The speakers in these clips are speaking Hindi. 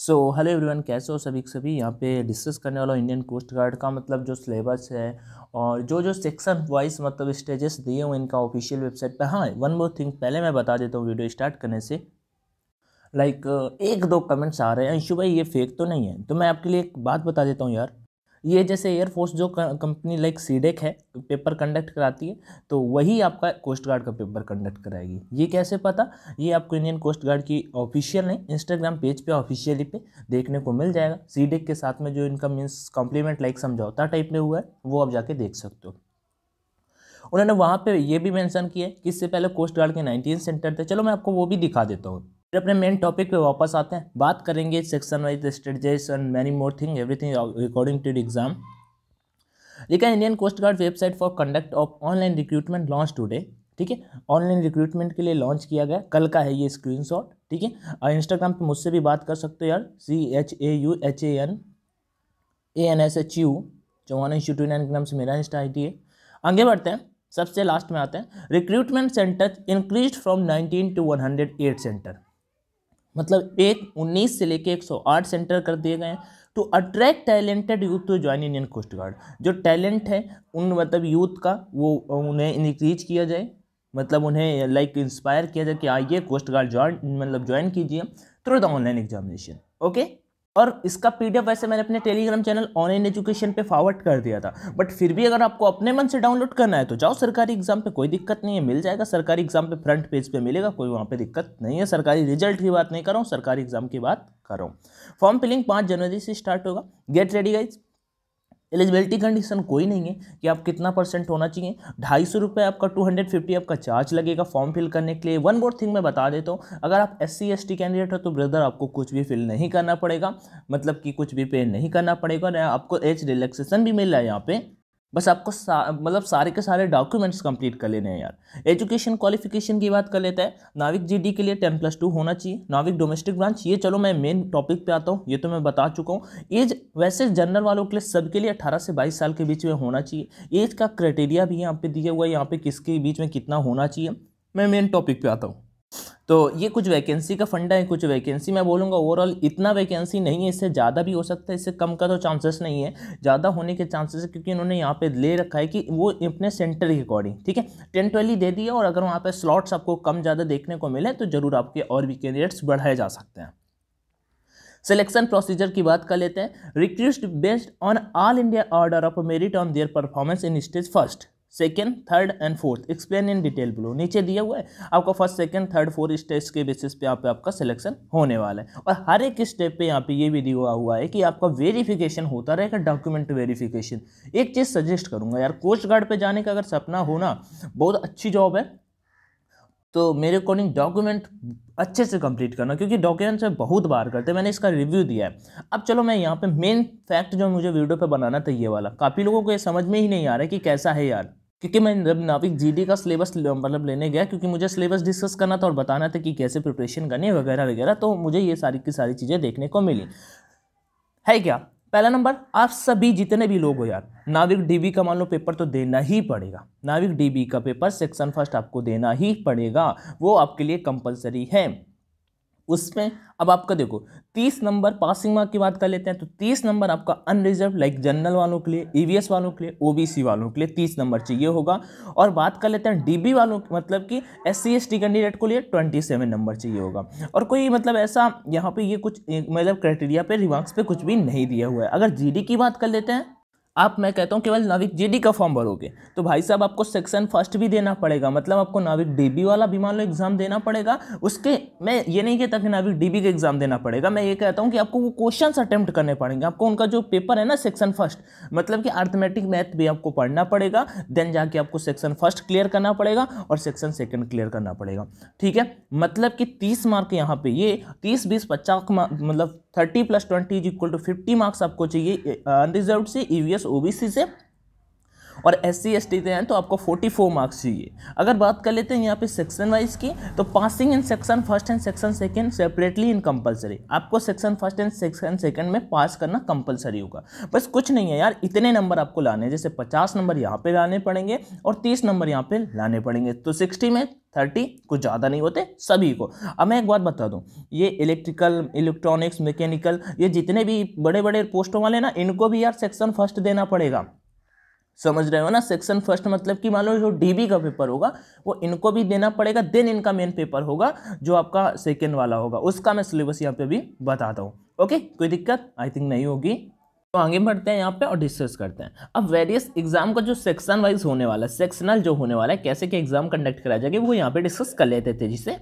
सो हेलो एवरीवन कैसे हो सभी सभी यहाँ पे डिस्कस करने वाला इंडियन कोस्ट गार्ड का मतलब जो सिलेबस है और जो जो सेक्शन वाइज मतलब स्टेजेस दिए हुए इनका ऑफिशियल वेबसाइट पे हाँ वन मोर थिंग पहले मैं बता देता हूँ वीडियो स्टार्ट करने से लाइक like, एक दो कमेंट्स आ रहे हैं अंशु भाई ये फेक तो नहीं है तो मैं आपके लिए एक बात बता देता हूँ यार ये जैसे एयरफोर्स जो कंपनी लाइक सीडेक है पेपर कंडक्ट कराती है तो वही आपका कोस्ट गार्ड का पेपर कंडक्ट कराएगी ये कैसे पता ये आपको इंडियन कोस्ट गार्ड की ऑफिशियल नहीं इंस्टाग्राम पेज पे ऑफिशियली पे देखने को मिल जाएगा सीडेक के साथ में जो इनका मीन्स कॉम्प्लीमेंट लाइक समझौता टाइप में हुआ है वो आप जाके देख सकते हो उन्होंने वहाँ पर ये भी मैंसन किया है कि इससे पहले कोस्ट गार्ड के नाइनटीन सेंटर थे चलो मैं आपको वो भी दिखा देता हूँ फिर अपने मेन टॉपिक पे वापस आते हैं बात करेंगे section wise strategies and many more thing everything according to exam लिखा Indian coast guard website for conduct of online recruitment launch today ठीक है ऑनलाइन रिक्रूटमेंट के लिए लॉन्च किया गया कल का है ये स्क्रीन ठीक है और इंस्टाग्राम पर मुझसे भी बात कर सकते हो यार C H A U H A N A N S H U Chauhan Anshu two nine के नाम से मेरा इंस्टा आई है आगे बढ़ते हैं सबसे लास्ट में आते हैं recruitment centre increase from nineteen to one hundred eight centre मतलब एक उन्नीस से लेके एक सौ आठ सेंटर कर दिए गए हैं टू तो attract talented youth to join Indian coast guard जो टैलेंट है उन मतलब यूथ का वो उन्हें इनक्रीज किया जाए मतलब उन्हें लाइक इंस्पायर किया जाए कि आइए कोस्ट गार्ड ज्वाइन मतलब ज्वाइन कीजिए through the online examination okay और इसका पीडीएफ वैसे मैंने अपने टेलीग्राम चैनल ऑनलाइन एजुकेशन पे फॉरवर्ड कर दिया था बट फिर भी अगर आपको अपने मन से डाउनलोड करना है तो जाओ सरकारी एग्जाम पे कोई दिक्कत नहीं है मिल जाएगा सरकारी एग्जाम पे फ्रंट पेज पे मिलेगा कोई वहाँ पे दिक्कत नहीं है सरकारी रिजल्ट की बात नहीं कर रहा हूँ सरकारी एग्जाम की बात कर रहा हूँ फॉर्म फिलिंग पाँच जनवरी से स्टार्ट होगा get ready guys eligibility condition कोई नहीं है कि आप कितना परसेंट होना चाहिए ढाई सौ रुपये आपका टू हंड्रेड फिफ्टी आपका चार्ज लगेगा फॉर्म फिल करने के लिए वन मोर थिंग मैं बता देता हूँ अगर आप S C S T candidate हो तो ब्रदर आपको कुछ भी फिल नहीं करना पड़ेगा मतलब कि कुछ भी पे नहीं करना पड़ेगा आपको एज रिलैक्सेशन भी मिल रहा है यहाँ पर बस आपको सा, मतलब सारे के सारे डॉक्यूमेंट्स कंप्लीट कर लेने हैं यार एजुकेशन क्वालिफिकेशन की बात कर लेते हैं नाविक जीडी के लिए टेन प्लस टू होना चाहिए नाविक डोमेस्टिक ब्रांच ये चलो मैं मेन टॉपिक पे आता हूँ ये तो मैं बता चुका हूँ एज वैसे जनरल वालों के लिए सबके लिए अठारह से बाईस साल के बीच में होना चाहिए एज का क्राइटेरिया भी यहाँ पर दिया हुआ है यहाँ पर किसके बीच में कितना होना चाहिए मैं मेन टॉपिक पर आता हूँ तो ये कुछ वैकेंसी का फंडा है कुछ वैकेंसी मैं बोलूँगा ओवरऑल इतना वैकेंसी नहीं है इससे ज़्यादा भी हो सकता है इससे कम का तो चांसेस नहीं है ज़्यादा होने के चांसेस क्योंकि उन्होंने यहाँ पे ले रखा है कि वो अपने सेंटर के अकॉर्डिंग ठीक है टेन ट्वेल्व दे दिया और अगर वहाँ पर स्लॉट्स आपको कम ज़्यादा देखने को मिले तो ज़रूर आपके और भी कैंडिडेट्स बढ़ाए जा सकते हैं सिलेक्शन प्रोसीजर की बात कर लेते हैं request based on all India order of merit on their performance in stage first second third and fourth explain in detail below नीचे दिया हुआ है आपका first second third fourth stage के बेसिस पे यहाँ पे आपका सिलेक्शन होने वाला है और हर एक स्टेप पे यहाँ पे ये भी दिया हुआ है कि आपका वेरिफिकेशन होता रहेगा डॉक्यूमेंट वेरिफिकेशन एक चीज़ सजेस्ट करूँगा यार कोस्ट गार्ड पर जाने का अगर सपना होना बहुत अच्छी जॉब है तो मेरे अकॉर्डिंग डॉक्यूमेंट अच्छे से कंप्लीट करना क्योंकि डॉक्यूमेंट्स में बहुत बार करते हैं मैंने इसका रिव्यू दिया है अब चलो मैं यहाँ पे मेन फैक्ट जो मुझे वीडियो पे बनाना था ये वाला काफ़ी लोगों को ये समझ में ही नहीं आ रहा है कि कैसा है यार क्योंकि मैं जब नाविक जीडी का सिलेबस मतलब लेने गया क्योंकि मुझे सिलेबस डिस्कस करना था और बताना था कि कैसे प्रिपरेशन करनी है वगैरह वगैरह तो मुझे ये सारी की सारी चीज़ें देखने को मिली है क्या पहला नंबर आप सभी जितने भी लोग हो यार नाविक डीबी का मान लो पेपर तो देना ही पड़ेगा नाविक डीबी का पेपर सेक्शन फर्स्ट आपको देना ही पड़ेगा वो आपके लिए कंपलसरी है उसमें अब आपका देखो तीस नंबर पासिंग मार्क की बात कर लेते हैं तो तीस नंबर आपका अनरिजर्व लाइक जनरल वालों के लिए ईवीएस e वालों के लिए ओबीसी वालों के लिए तीस नंबर चाहिए होगा और बात कर लेते हैं डीबी वालों की मतलब कि एस सी कैंडिडेट को लिए ट्वेंटी सेवन नंबर चाहिए होगा और कोई मतलब ऐसा यहाँ पर ये कुछ मतलब क्राइटेरिया पर रिमार्क्स पर कुछ भी नहीं दिया हुआ है अगर जी की बात कर लेते हैं आप मैं कहता हूँ केवल नाविक जे का फॉर्म भरोगे तो भाई साहब आपको सेक्शन फर्स्ट भी देना पड़ेगा मतलब आपको नाविक डी वाला भी मान लो एग्ज़ाम देना पड़ेगा उसके मैं ये नहीं कहता कि नाविक डी का एग्ज़ाम देना पड़ेगा मैं ये कहता हूँ कि आपको वो क्वेश्चन अटैम्प्ट करने पड़ेंगे आपको उनका जो पेपर है ना सेक्शन फर्स्ट मतलब कि आर्थमेटिक मैथ भी आपको पढ़ना पड़ेगा देन जाके आपको सेक्शन फर्स्ट क्लियर करना पड़ेगा और सेक्शन सेकेंड क्लियर करना पड़ेगा ठीक है मतलब कि तीस मार्क यहाँ पर ये तीस बीस पचास मतलब thirty plus twenty is equal to fifty marks आपको चाहिए अनरिजर्व से ई e ओबीसी से और एस सी एस टी हैं तो आपको फोर्टी फोर मार्क्स चाहिए अगर बात कर लेते हैं यहाँ पे सेक्शन वाइज की तो passing in section first and section second separately in compulsory आपको section first and section second में पास करना कंपलसरी होगा बस कुछ नहीं है यार इतने नंबर आपको लाने हैं जैसे पचास नंबर यहाँ पर लाने पड़ेंगे और तीस नंबर यहाँ पर लाने पड़ेंगे तो सिक्सटी में थर्टी कुछ ज़्यादा नहीं होते सभी को अब मैं एक बात बता दूँ ये इलेक्ट्रिकल इलेक्ट्रॉनिक्स मैकेनिकल ये जितने भी बड़े बड़े पोस्टों वाले ना इनको भी यार सेक्शन फर्स्ट देना पड़ेगा समझ रहे हो ना सेक्शन फर्स्ट मतलब कि मान लो जो डीबी का पेपर होगा वो इनको भी देना पड़ेगा देन इनका मेन पेपर होगा जो आपका सेकेंड वाला होगा उसका मैं सिलेबस यहाँ पे भी बताता हूँ ओके कोई दिक्कत आई थिंक नहीं होगी तो आगे बढ़ते हैं यहाँ पे और डिस्कस करते हैं अब वेरियस एग्जाम का जो सेक्शन वाइज होने वाला है सेक्शनल जो होने वाला है कैसे कि एग्जाम कंडक्ट कराया जाएगा वो यहाँ पे डिस्कस कर लेते थे जिसे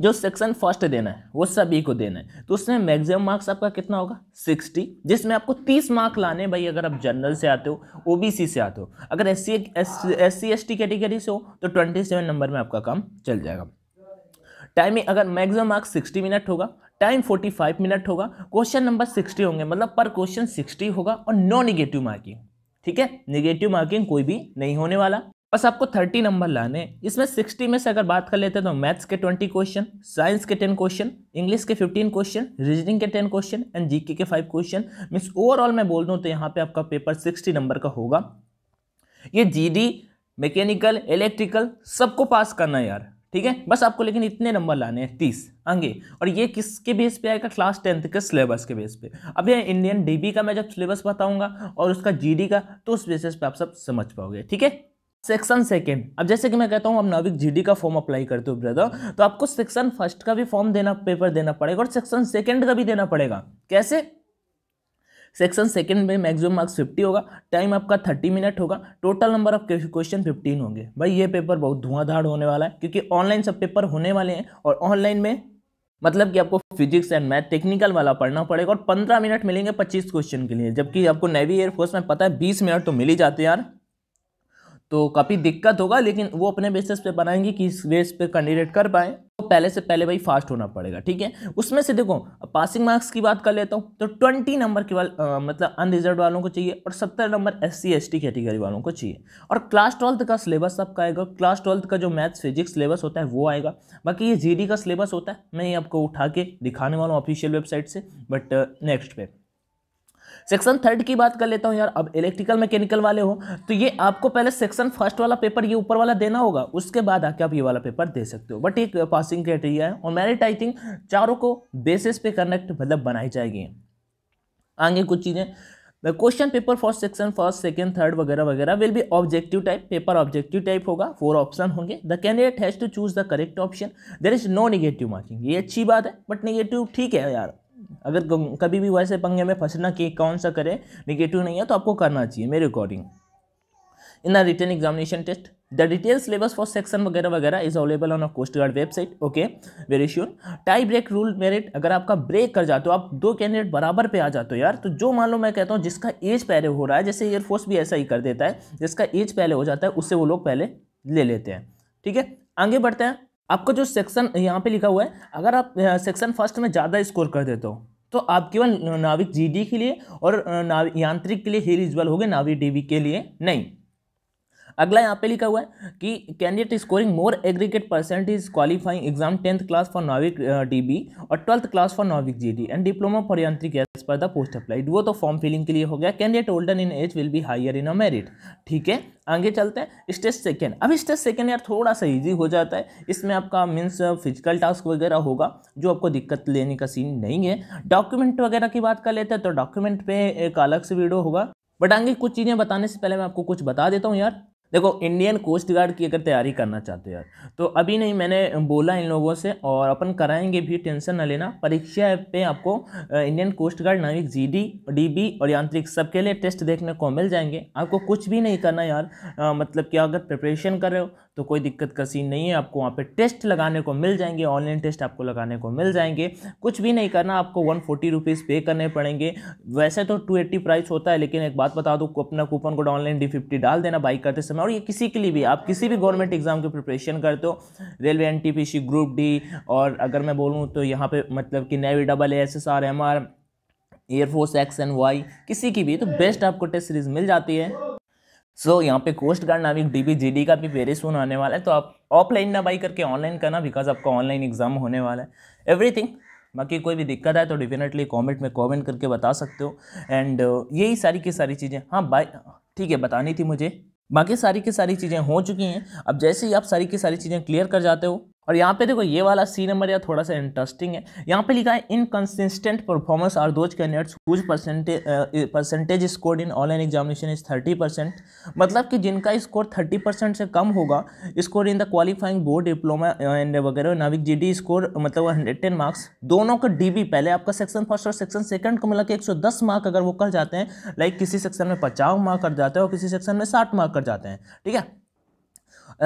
जो सेक्शन फर्स्ट देना है वो सभी को देना है तो उसमें मैक्सिमम मार्क्स आपका कितना होगा 60 जिसमें आपको 30 मार्क लाने भाई अगर आप जनरल से आते हो ओबीसी से आते हो अगर S C S C S T category से हो तो 27 नंबर में आपका काम चल जाएगा टाइमिंग अगर मैक्सिमम मार्क्स 60 मिनट होगा टाइम 45 मिनट होगा क्वेश्चन नंबर सिक्सटी होंगे मतलब पर क्वेश्चन सिक्सटी होगा और नो निगेटिव मार्किंग ठीक है निगेटिव मार्किंग कोई भी नहीं होने वाला बस आपको थर्टी नंबर लाने इसमें सिक्सटी में से अगर बात कर लेते हैं तो मैथ्स के ट्वेंटी क्वेश्चन साइंस के टेन क्वेश्चन इंग्लिश के फिफ्टीन क्वेश्चन रीजनिंग के टेन क्वेश्चन एंड जीके के फाइव क्वेश्चन मीन्स ओवरऑल मैं बोल दूँ तो यहाँ पे आपका पेपर सिक्सटी नंबर का होगा ये जीडी मैकेनिकल इलेक्ट्रिकल सबको पास करना यार ठीक है बस आपको लेकिन इतने नंबर लाने हैं तीस आगे और ये किसके बेस पे आएगा क्लास टेंथ के सिलेबस के बेस पे अब ये इंडियन डीबी का मैं जब सिलेबस बताऊंगा और उसका जीडी का तो उस बेसिस पे आप सब समझ पाओगे ठीक है सेक्शन सेकेंड अब जैसे कि मैं कहता हूँ आप नाविक जीडी का फॉर्म अप्लाई करते हो ब्रदर तो आपको सेक्शन फर्स्ट का भी फॉर्म देना पेपर देना पड़ेगा और सेक्शन सेकेंड का भी देना पड़ेगा कैसे सेक्शन सेकंड में मैक्सिमम मार्क्स फिफ्टी होगा टाइम आपका थर्टी मिनट होगा total number of question fifteen होंगे भाई ये पेपर बहुत धुआंधार होने वाला है क्योंकि ऑनलाइन सब पेपर होने वाले हैं और ऑनलाइन में मतलब कि आपको फिजिक्स एंड मैथ टेक्निकल वाला पढ़ना पड़ेगा और पंद्रह मिनट मिलेंगे पच्चीस क्वेश्चन के लिए जबकि आपको नेवी एयरफोर्स में पता है बीस मिनट तो मिल ही जाते यार तो काफ़ी दिक्कत होगा लेकिन वो अपने बेसिस पे बनाएंगे कि इस रेस पे कैंडिडेट कर पाएँ तो पहले से पहले भाई फास्ट होना पड़ेगा ठीक है उसमें से देखो पासिंग मार्क्स की बात कर लेता हूँ तो ट्वेंटी नंबर के वाल आ, मतलब अनरिजर्व वालों को चाहिए और सत्तर नंबर S C S T category वालों को चाहिए और क्लास ट्वेल्थ का सिलेबस आपका आएगा क्लास ट्वेल्थ का जो मैथ्स फिजिक्स सिलेबस होता है वो आएगा बाकी ये जी डी का सिलेबस होता है मैं ये आपको उठा के दिखाने वाला हूँ ऑफिशियल वेबसाइट से बट नेक्स्ट पे सेक्शन थर्ड की बात कर लेता हूँ यार अब इलेक्ट्रिकल मैकेनिकल वाले हो तो ये आपको पहले सेक्शन फर्स्ट वाला पेपर ये ऊपर वाला देना होगा उसके बाद आके आप ये वाला पेपर दे सकते हो बट एक पासिंग क्राइटेरिया है और मेरिट आई थिंक चारों को बेसिस पे कनेक्ट मतलब बनाई जाएगी आगे कुछ चीज़ें question paper first section first second third वगैरह वगैरह will be objective type paper objective type होगा फोर ऑप्शन होंगे the candidate has to choose the correct option there is no negative marking ये अच्छी बात है बट निगेटिव ठीक है यार अगर कभी भी वैसे पंगे में फंसना कि कौन सा करे निगेटिव नहीं है तो आपको करना चाहिए मेरे according in a written examination test the detail syllabus for section वगैरह वगैरह is available on a coast guard website okay very soon tie break rule अगर आपका ब्रेक कर जाते हो आप दो कैंडिडेट बराबर पे आ जाते हो यार तो जो मान लो मैं कहता हूँ जिसका एज पहले हो रहा है जैसे एयरफोर्स भी ऐसा ही कर देता है जिसका एज पहले हो जाता है उससे वो लोग पहले ले लेते हैं ठीक है आगे बढ़ते हैं आपको जो सेक्शन यहाँ पे लिखा हुआ है अगर आप सेक्शन फर्स्ट में ज़्यादा स्कोर कर देते हो तो आप केवल नाविक जीडी के लिए और यांत्रिक के लिए ही हो गए नाविक डीवी के लिए नहीं अगला यहाँ पे लिखा हुआ है कि candidate scoring more aggregate percentage is qualifying exam tenth class for Navik D और twelfth class for Navik G and diploma for Yantrik as per the post applied वो तो फॉर्म फिलिंग के लिए हो गया candidate older in age will be higher in a merit ठीक है आगे चलते हैं स्टेज सेकेंड अब स्टेज सेकेंड यार थोड़ा सा ईजी हो जाता है इसमें आपका मीन्स फिजिकल टास्क वगैरह होगा जो आपको दिक्कत लेने का सीन नहीं है डॉक्यूमेंट वगैरह की बात कर लेते हैं तो डॉक्यूमेंट पे एक अलग से वीडियो होगा बट आगे कुछ चीज़ें बताने से पहले मैं आपको कुछ बता देता हूँ यार देखो इंडियन कोस्ट गार्ड की अगर तैयारी करना चाहते हो यार तो अभी नहीं मैंने बोला इन लोगों से और अपन कराएंगे भी टेंशन ना लेना परीक्षा पे आपको Indian coast guard Navik GD DB और यांत्रिक सबके लिए टेस्ट देखने को मिल जाएंगे आपको कुछ भी नहीं करना यार आ, मतलब कि अगर प्रिपरेशन कर रहे हो तो कोई दिक्कत का सीन नहीं है आपको वहाँ पर टेस्ट लगाने को मिल जाएंगे ऑनलाइन टेस्ट आपको लगाने को मिल जाएंगे कुछ भी नहीं करना आपको वन फोर्टी रुपीज़ पे करने पड़ेंगे वैसे तो टू एट्टी प्राइस होता है लेकिन एक बात बता दूँ अपना coupon code online D fifty डाल देना बाइक करते समय में और ये किसी के लिए भी आप किसी भी गवर्नमेंट एग्ज़ाम की प्रिपरेशन करते हो रेलवे एन ग्रुप डी और अगर मैं बोलूँ तो यहाँ पर मतलब कि navy double S S R M R air force X and Y किसी की भी तो बेस्ट आपको टेस्ट सीरीज़ मिल जाती है सो so, यहाँ पे coast guard Navik D B G D का भी वेरी सुन आने वाला है तो आप ऑफलाइन ना बाई करके ऑनलाइन करना बिकॉज आपका ऑनलाइन एग्जाम होने वाला है एवरीथिंग बाकी कोई भी दिक्कत है तो डेफिनेटली कमेंट में कमेंट करके बता सकते हो एंड यही सारी की सारी चीज़ें हाँ बाई ठीक है बतानी थी मुझे बाकी सारी की सारी चीज़ें हो चुकी हैं अब जैसे ही आप सारी की सारी चीज़ें क्लियर कर जाते हो और यहाँ पे देखो ये वाला सी नंबर या थोड़ा सा इंटरेस्टिंग है यहाँ पे लिखा है inconsistent performance are those candidates whose percentage percentage score in online examination is thirty percent मतलब कि जिनका स्कोर थर्टी परसेंट से कम होगा score in the qualifying board diploma and वगैरह नाविक जी डी स्कोर मतलब हंड्रेड टेन मार्क्स दोनों का डी बी पहले आपका सेक्शन फर्स्ट और सेक्शन सेकंड को मिला के एक सौ दस मार्क अगर वो कर जाते हैं लाइक किसी सेक्शन में पचास मार्क कर जाते हैं और किसी सेक्शन में साठ मार्क कर जाते हैं ठीक है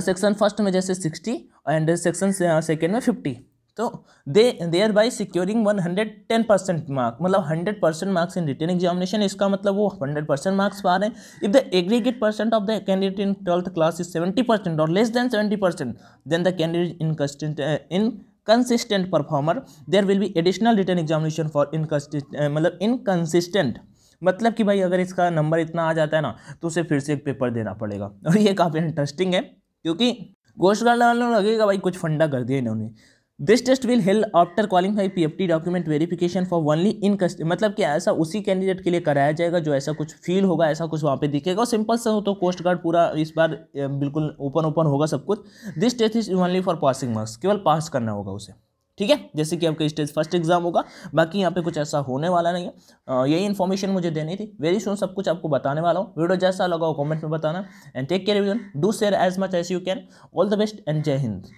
सेक्शन uh, फर्स्ट में जैसे सिक्सटी एंड सेक्शन सेकेंड में फिफ्टी तो they there by securing one hundred ten percent mark मतलब hundred percent marks in written examination इसका मतलब वो हंड्रेड परसेंट मार्क्स पा रहे हैं if the aggregate percent of the candidate in twelfth class is seventy percent और less than seventy percent then the candidate in inconsistent performer there will be additional written examination for inconsistent मतलब इनकन्सिस्टेंट मतलब कि भाई अगर इसका नंबर इतना आ जाता है ना तो उसे फिर से एक पेपर देना पड़ेगा और ये काफ़ी इंटरेस्टिंग है क्योंकि गोश्त गार्ड वालों लगेगा भाई कुछ फंडा कर दिया इन्होंने this test will help after qualify P F T document verification for only inconsistent मतलब कि ऐसा उसी कैंडिडेट के लिए कराया जाएगा जो ऐसा कुछ फील होगा ऐसा कुछ वहाँ पे दिखेगा और सिंपल सा हो तो कोस्ट गार्ड पूरा इस बार बिल्कुल ओपन ओपन होगा सब कुछ this test is only for passing marks केवल पास करना होगा उसे ठीक है जैसे कि आपका स्टेज फर्स्ट एग्जाम होगा बाकी यहाँ पे कुछ ऐसा होने वाला नहीं है यही इन्फॉर्मेशन मुझे देनी थी वेरी सुन सब कुछ आपको बताने वाला हूँ वीडियो जैसा लगा हो कमेंट में बताना and take care you do share as much as you can all the best and Jai Hind